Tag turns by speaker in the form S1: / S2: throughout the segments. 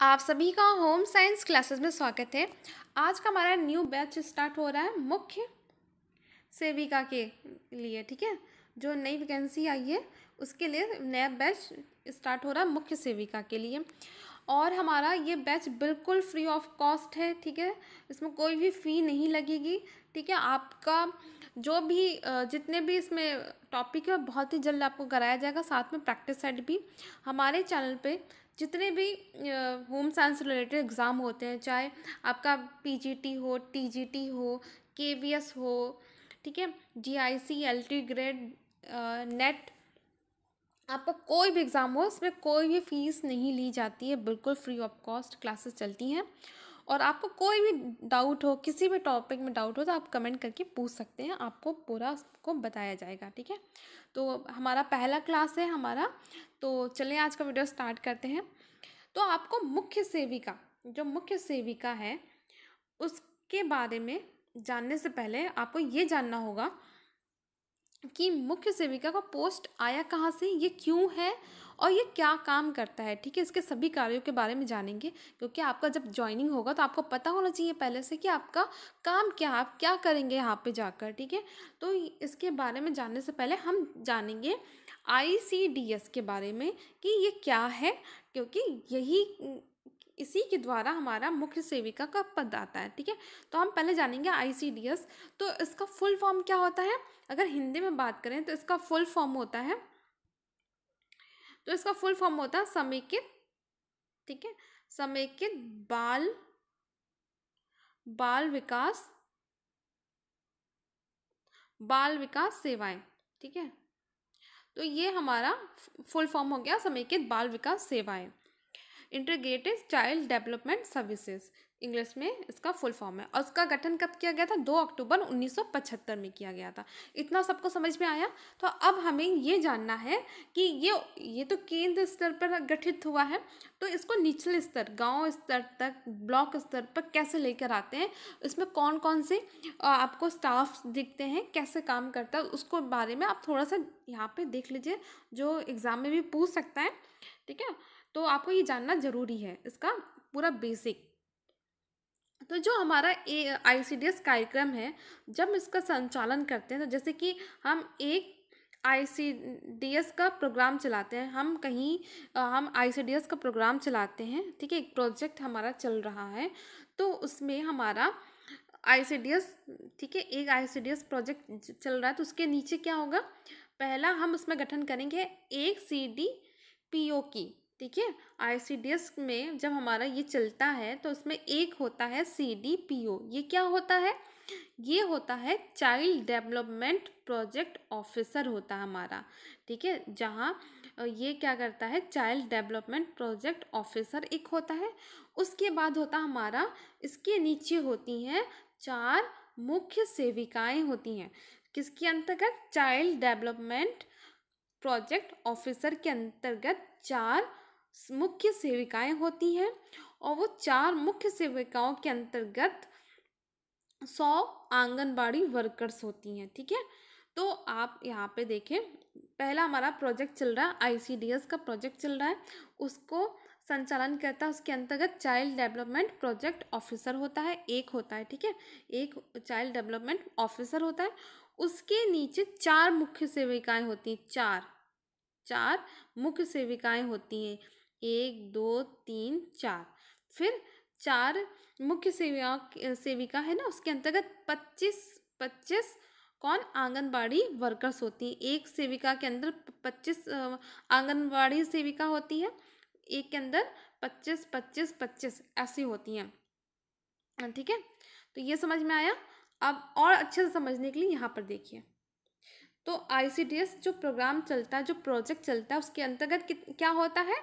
S1: आप सभी का होम साइंस क्लासेस में स्वागत है आज का हमारा न्यू बैच स्टार्ट हो रहा है मुख्य सेविका के लिए ठीक है जो नई वैकेंसी आई है उसके लिए नया बैच स्टार्ट हो रहा है मुख्य सेविका के लिए और हमारा ये बैच बिल्कुल फ्री ऑफ कॉस्ट है ठीक है इसमें कोई भी फ़ी नहीं लगेगी ठीक है आपका जो भी जितने भी इसमें टॉपिक है बहुत ही जल्द आपको कराया जाएगा साथ में प्रैक्टिस सेट भी हमारे चैनल पे जितने भी होम साइंस रिलेटेड एग्ज़ाम होते हैं चाहे आपका पीजीटी हो टीजीटी हो केवीएस हो ठीक है जीआईसी एलटी ग्रेड नेट आपका कोई भी एग्ज़ाम हो इसमें कोई भी फ़ीस नहीं ली जाती है बिल्कुल फ्री ऑफ कॉस्ट क्लासेस चलती हैं और आपको कोई भी डाउट हो किसी भी टॉपिक में डाउट हो तो आप कमेंट करके पूछ सकते हैं आपको पूरा उसको बताया जाएगा ठीक है तो हमारा पहला क्लास है हमारा तो चलिए आज का वीडियो स्टार्ट करते हैं तो आपको मुख्य सेविका जो मुख्य सेविका है उसके बारे में जानने से पहले आपको ये जानना होगा कि मुख्य सेविका का पोस्ट आया कहाँ से ये क्यों है और ये क्या काम करता है ठीक है इसके सभी कार्यों के बारे में जानेंगे क्योंकि आपका जब ज्वाइनिंग होगा तो आपको पता होना चाहिए पहले से कि आपका काम क्या आप क्या करेंगे यहाँ पे जाकर ठीक है तो इसके बारे में जानने से पहले हम जानेंगे आई के बारे में कि ये क्या है क्योंकि यही इसी के द्वारा हमारा मुख्य सेविका का पद आता है ठीक है तो हम पहले जानेंगे आई तो इसका फुल फॉर्म क्या होता है अगर हिंदी में बात करें तो इसका फुल फॉर्म होता है तो इसका फुल फॉर्म होता है समेकित ठीक है समेकित बाल बाल विकास बाल विकास सेवाएं ठीक है तो ये हमारा फुल फॉर्म हो गया समेकित बाल विकास सेवाएं integrated child development services English में इसका फुल फॉर्म है और उसका गठन कब किया गया था दो अक्टूबर 1975 में किया गया था इतना सबको समझ में आया तो अब हमें ये जानना है कि ये ये तो केंद्र स्तर पर गठित हुआ है तो इसको निचले स्तर गांव स्तर तक ब्लॉक स्तर पर कैसे लेकर आते हैं इसमें कौन कौन से आपको स्टाफ दिखते हैं कैसे काम करता है उसको बारे में आप थोड़ा सा यहाँ पर देख लीजिए जो एग्ज़ाम में भी पूछ सकता है ठीक है तो आपको ये जानना ज़रूरी है इसका पूरा बेसिक तो जो हमारा ए आई सी डी एस कार्यक्रम है जब इसका संचालन करते हैं तो जैसे कि हम एक आई सी डी एस का प्रोग्राम चलाते हैं हम कहीं हम आई सी डी एस का प्रोग्राम चलाते हैं ठीक है एक प्रोजेक्ट हमारा चल रहा है तो उसमें हमारा आई सी डी एस ठीक है एक I C D S project चल रहा है तो उसके नीचे क्या होगा पहला हम उसमें गठन करेंगे एक सी डी पी ओ की ठीक है आईसी डिस्क में जब हमारा ये चलता है तो उसमें एक होता है सी डी पी ओ ये क्या होता है ये होता है चाइल्ड डेवलपमेंट प्रोजेक्ट ऑफिसर होता है हमारा ठीक है जहाँ ये क्या करता है चाइल्ड डेवलपमेंट प्रोजेक्ट ऑफिसर एक होता है उसके बाद होता हमारा इसके नीचे होती हैं चार मुख्य सेविकाएं होती हैं किसके अंतर्गत चाइल्ड डेवलपमेंट प्रोजेक्ट ऑफिसर के अंतर्गत चार मुख्य सेविकाएं होती हैं और वो चार मुख्य सेविकाओं के अंतर्गत सौ आंगनबाड़ी वर्कर्स होती हैं ठीक है तो आप यहाँ पे देखें पहला हमारा प्रोजेक्ट चल रहा है आईसीडीएस का प्रोजेक्ट चल रहा है उसको संचालन करता है उसके अंतर्गत चाइल्ड डेवलपमेंट प्रोजेक्ट ऑफिसर होता है एक होता है ठीक है एक चाइल्ड डेवलपमेंट ऑफिसर होता है उसके नीचे चार मुख्य सेविकाएं होती हैं चार चार मुख्य सेविकाएं होती हैं एक दो तीन चार फिर चार मुख्य सेविका सेविका है ना उसके अंतर्गत पच्चीस पच्चीस कौन आंगनबाड़ी वर्कर्स होती हैं एक सेविका के अंदर पच्चीस आंगनबाड़ी सेविका होती है एक के अंदर पच्चीस पच्चीस पच्चीस ऐसी होती हैं ठीक है तो ये समझ में आया अब और अच्छे से समझने के लिए यहाँ पर देखिए तो आई जो प्रोग्राम चलता है जो प्रोजेक्ट चलता है उसके अंतर्गत क्या होता है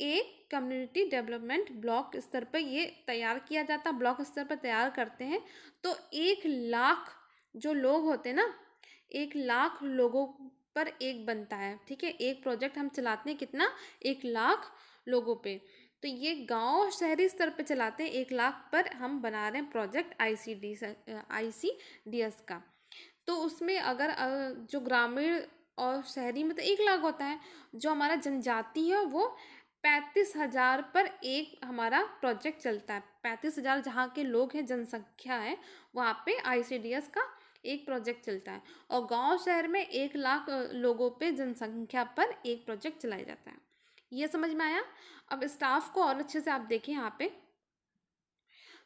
S1: एक कम्युनिटी डेवलपमेंट ब्लॉक स्तर पर ये तैयार किया जाता ब्लॉक स्तर पर तैयार करते हैं तो एक लाख जो लोग होते हैं ना एक लाख लोगों पर एक बनता है ठीक है एक प्रोजेक्ट हम चलाते हैं कितना एक लाख लोगों पे तो ये गांव शहरी स्तर पे चलाते हैं एक लाख पर हम बना रहे हैं project I C D I C D S का तो उसमें अगर जो ग्रामीण और शहरी में तो एक लाख होता है जो हमारा जनजाति है वो पैंतीस हज़ार पर एक हमारा प्रोजेक्ट चलता है पैंतीस हज़ार जहाँ के लोग हैं जनसंख्या है वहाँ पे आईसीडीएस का एक प्रोजेक्ट चलता है और गांव शहर में एक लाख लोगों पे जनसंख्या पर एक प्रोजेक्ट चलाया जाता है ये समझ में आया अब स्टाफ को और अच्छे से आप देखें यहाँ पे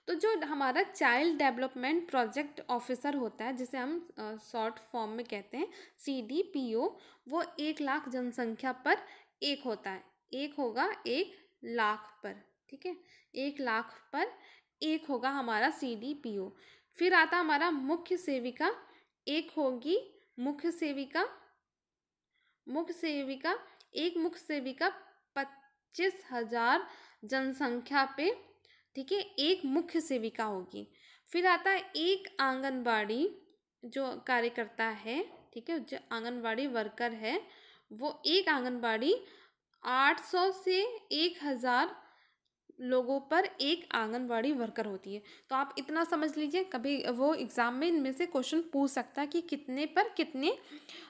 S1: तो जो हमारा चाइल्ड डेवलपमेंट प्रोजेक्ट ऑफिसर होता है जिसे हम शॉर्ट फॉर्म में कहते हैं सी डी पी ओ वो एक लाख जनसंख्या पर एक होता है एक होगा एक लाख पर ठीक है एक लाख पर एक होगा हमारा सी डी पी ओ फिर आता हमारा मुख्य सेविका एक होगी मुख्य सेविका मुख्य सेविका एक मुख्य सेविका पच्चीस हजार जनसंख्या पे ठीक है एक मुख्य सेविका होगी फिर आता है एक आंगनबाड़ी जो कार्यकर्ता है ठीक है जो आंगनबाड़ी वर्कर है वो एक आंगनबाड़ी 800 से 1000 लोगों पर एक आंगनवाड़ी वर्कर होती है तो आप इतना समझ लीजिए कभी वो एग्ज़ाम में इनमें से क्वेश्चन पूछ सकता है कि कितने पर कितने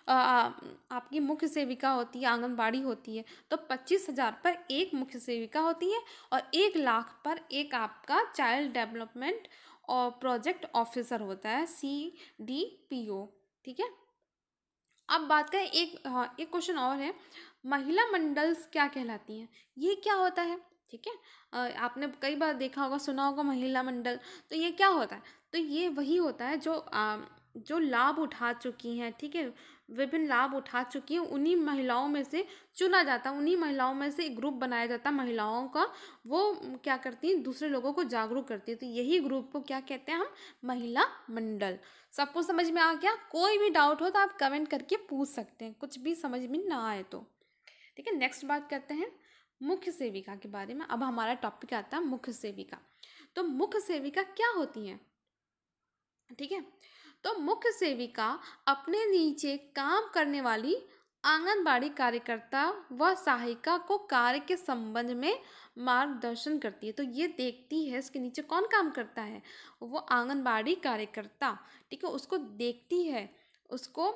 S1: आ, आपकी मुख्य सेविका होती है आंगनवाड़ी होती है तो पच्चीस हज़ार पर एक मुख्य सेविका होती है और एक लाख पर एक आपका चाइल्ड डेवलपमेंट और प्रोजेक्ट ऑफिसर होता है सी डी पी ओ ठीक है अब बात करें एक हाँ एक क्वेश्चन और है महिला मंडल्स क्या कहलाती हैं ये क्या होता है ठीक है आपने कई बार देखा होगा सुना होगा महिला मंडल तो ये क्या होता है तो ये वही होता है जो आ, जो लाभ उठा चुकी हैं ठीक है विभिन्न लाभ उठा चुकी हैं उन्हीं महिलाओं में से चुना जाता है उन्हीं महिलाओं में से एक ग्रुप बनाया जाता है महिलाओं का वो क्या करती हैं दूसरे लोगों को जागरूक करती है तो यही ग्रुप को क्या कहते हैं हम महिला मंडल सबको समझ में आ गया कोई भी डाउट हो तो आप कमेंट करके पूछ सकते हैं कुछ भी समझ में ना आए तो ठीक है नेक्स्ट बात करते हैं मुख्य सेविका के बारे में अब हमारा टॉपिक आता है मुख्य सेविका तो मुख्य सेविका क्या होती हैं ठीक है तो मुख्य सेविका अपने नीचे काम करने वाली आंगनबाड़ी कार्यकर्ता व सहायिका को कार्य के संबंध में मार्गदर्शन करती है तो ये देखती है इसके नीचे कौन काम करता है वो आंगनबाड़ी कार्यकर्ता ठीक है उसको देखती है उसको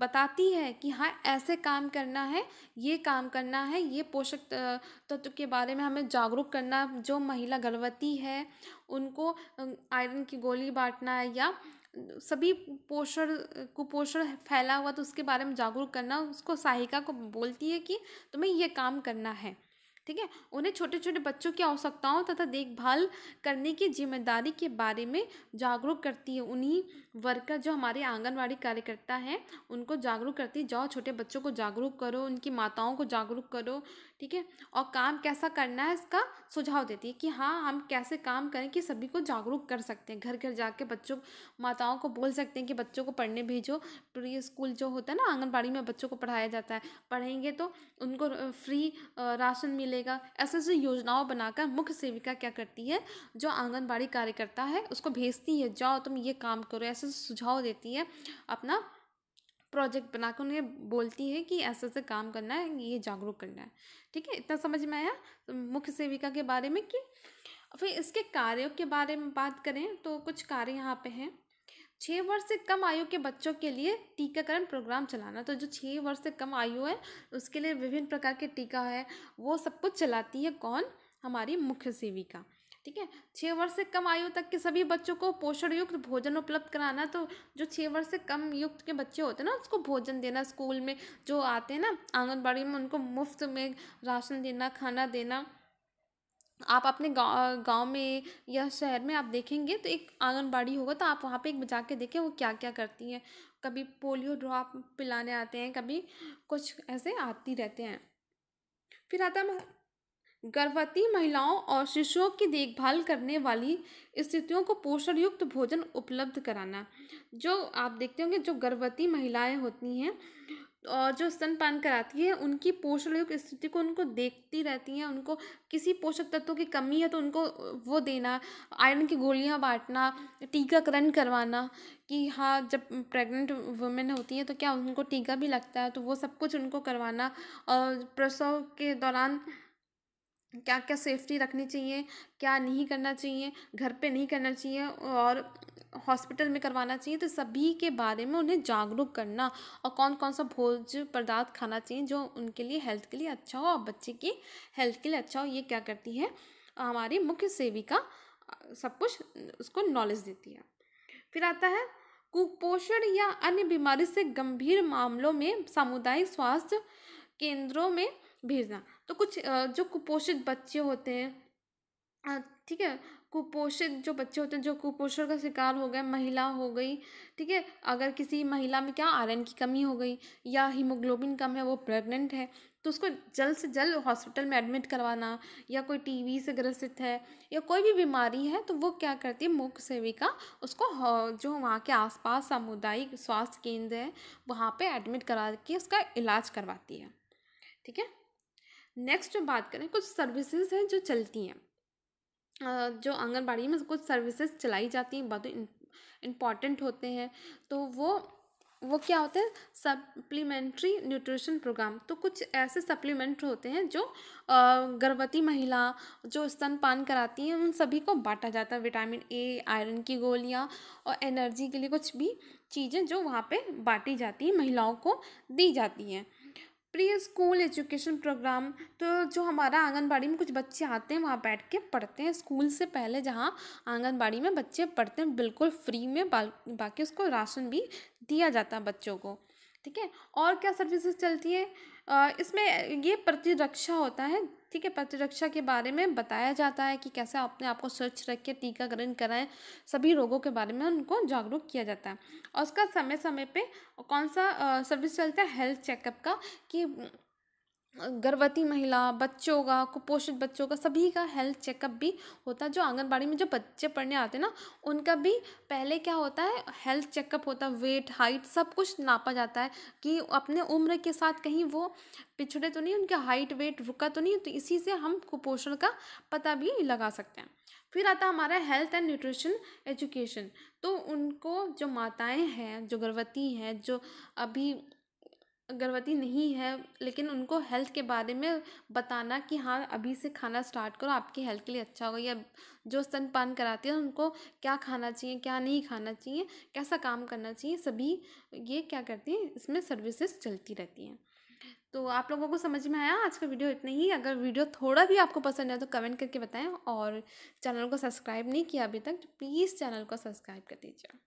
S1: बताती है कि हाँ ऐसे काम करना है ये काम करना है ये पोषक तत्व के बारे में हमें जागरूक करना जो महिला गर्भवती है उनको आयरन की गोली बांटना है या सभी पोषण कुपोषण फैला हुआ तो उसके बारे में जागरूक करना उसको सहायिका को बोलती है कि तुम्हें ये काम करना है ठीक है उन्हें छोटे छोटे बच्चों की आवश्यकताओं तथा देखभाल करने की जिम्मेदारी के बारे में जागरूक करती है उन्हीं वर्कर जो हमारे आंगनवाड़ी कार्यकर्ता हैं उनको जागरूक करती है जाओ छोटे बच्चों को जागरूक करो उनकी माताओं को जागरूक करो ठीक है और काम कैसा करना है इसका सुझाव देती है कि हाँ हम कैसे काम करें कि सभी को जागरूक कर सकते हैं घर घर जाके बच्चों माताओं को बोल सकते हैं कि बच्चों को पढ़ने भेजो प्री स्कूल जो होता है ना आंगनबाड़ी में बच्चों को पढ़ाया जाता है पढ़ेंगे तो उनको फ्री राशन मिलेगा ऐसे ऐसी योजनाओं बनाकर मुख्य सेविका क्या करती है जो आंगनबाड़ी कार्यकर्ता है उसको भेजती है जाओ तुम ये काम करो ऐसे सुझाव देती है अपना प्रोजेक्ट बनाकर उन्हें बोलती है कि ऐसे ऐसे काम करना है ये जागरूक करना है ठीक है इतना समझ में आया तो मुख्य सेविका के बारे में कि फिर इसके कार्यों के बारे में बात करें तो कुछ कार्य यहाँ पे हैं छः वर्ष से कम आयु के बच्चों के लिए टीकाकरण प्रोग्राम चलाना तो जो छः वर्ष से कम आयु है उसके लिए विभिन्न प्रकार के टीका है वो सब कुछ चलाती है कौन हमारी मुख्य सेविका ठीक है छः वर्ष से कम आयु तक के सभी बच्चों को पोषण युक्त भोजन उपलब्ध कराना तो जो छः वर्ष से कम युक्त के बच्चे होते हैं ना उसको भोजन देना स्कूल में जो आते हैं ना आंगनबाड़ी में उनको मुफ्त में राशन देना खाना देना आप अपने गाँव गाँव में या शहर में आप देखेंगे तो एक आंगनबाड़ी होगा तो आप वहाँ पे एक के देखें वो क्या क्या करती हैं कभी पोलियो ड्रॉप पिलाने आते हैं कभी कुछ ऐसे आती रहते हैं फिर आता है गर्भवती महिलाओं और शिशुओं की देखभाल करने वाली स्थितियों को पोषण युक्त भोजन उपलब्ध कराना जो आप देखते होंगे जो गर्भवती महिलाएं होती हैं और जो स्तनपान कराती है उनकी पोषण युक्त स्थिति को उनको देखती रहती हैं उनको किसी पोषक तत्वों की कमी है तो उनको वो देना आयरन की गोलियां बांटना टीकाकरण करवाना कि हाँ जब प्रेग्नेंट वुमेन होती है तो क्या उनको टीका भी लगता है तो वो सब कुछ उनको करवाना और प्रसव के दौरान क्या क्या सेफ्टी रखनी चाहिए क्या नहीं करना चाहिए घर पे नहीं करना चाहिए और हॉस्पिटल में करवाना चाहिए तो सभी के बारे में उन्हें जागरूक करना और कौन कौन सा भोज पदार्थ खाना चाहिए जो उनके लिए हेल्थ के लिए अच्छा हो और बच्चे की हेल्थ के लिए अच्छा हो ये क्या करती है हमारी मुख्य सेविका सब कुछ उसको नॉलेज देती है फिर आता है कुपोषण या अन्य बीमारी से गंभीर मामलों में सामुदायिक स्वास्थ्य केंद्रों में भेजना तो कुछ जो कुपोषित बच्चे होते हैं ठीक है कुपोषित जो बच्चे होते हैं जो कुपोषण का शिकार हो गए महिला हो गई ठीक है अगर किसी महिला में क्या आयरन की कमी हो गई या हीमोग्लोबिन कम है वो प्रेग्नेंट है तो उसको जल्द से जल्द हॉस्पिटल में एडमिट करवाना या कोई टीवी से ग्रसित है या कोई भी बीमारी है तो वो क्या करती है मुख्य सेविका उसको जो वहाँ के आसपास सामुदायिक स्वास्थ्य केंद्र है वहाँ पे एडमिट करा के उसका इलाज करवाती है ठीक है नेक्स्ट जो बात करें कुछ सर्विसेज हैं जो चलती हैं जो आंगनबाड़ी में कुछ सर्विसेज चलाई जाती हैं बहुत इम्पॉर्टेंट होते हैं तो वो वो क्या होते हैं सप्लीमेंट्री न्यूट्रिशन प्रोग्राम तो कुछ ऐसे सप्लीमेंट होते हैं जो गर्भवती महिला जो स्तनपान कराती हैं उन सभी को बांटा जाता है विटामिन ए आयरन की गोलियाँ और एनर्जी के लिए कुछ भी चीज़ें जो वहाँ पे बांटी जाती हैं महिलाओं को दी जाती हैं प्री स्कूल एजुकेशन प्रोग्राम तो जो हमारा आंगनबाड़ी में कुछ बच्चे आते हैं वहाँ बैठ के पढ़ते हैं स्कूल से पहले जहाँ आंगनबाड़ी में बच्चे पढ़ते हैं बिल्कुल फ्री में बा, बाकी उसको राशन भी दिया जाता है बच्चों को ठीक है और क्या सर्विसेज चलती है आ, इसमें ये प्रतिरक्षा होता है ठीक के प्रतिरक्षा के बारे में बताया जाता है कि कैसे अपने आप को स्वच्छ रख के टीकाकरण कराएं सभी रोगों के बारे में उनको जागरूक किया जाता है और उसका समय समय पे कौन सा सर्विस चलता है हेल्थ चेकअप का कि गर्भवती महिला बच्चों का कुपोषित बच्चों का सभी का हेल्थ चेकअप भी होता है जो आंगनबाड़ी में जो बच्चे पढ़ने आते हैं ना उनका भी पहले क्या होता है हेल्थ चेकअप होता है वेट हाइट सब कुछ नापा जाता है कि अपने उम्र के साथ कहीं वो पिछड़े तो नहीं उनके हाइट वेट रुका तो नहीं तो इसी से हम कुपोषण का पता भी लगा सकते हैं फिर आता हमारा हेल्थ एंड न्यूट्रिशन एजुकेशन तो उनको जो माताएं हैं जो गर्भवती हैं जो अभी गर्भवती नहीं है लेकिन उनको हेल्थ के बारे में बताना कि हाँ अभी से खाना स्टार्ट करो आपकी हेल्थ के लिए अच्छा होगा या जो स्तनपान कराते हैं उनको क्या खाना चाहिए क्या नहीं खाना चाहिए कैसा काम करना चाहिए सभी ये क्या करती हैं इसमें सर्विसेज चलती रहती हैं तो आप लोगों को समझ में आया आज का वीडियो इतना ही अगर वीडियो थोड़ा भी आपको पसंद आया तो कमेंट करके बताएं और चैनल को सब्सक्राइब नहीं किया अभी तक तो प्लीज़ चैनल को सब्सक्राइब कर दीजिए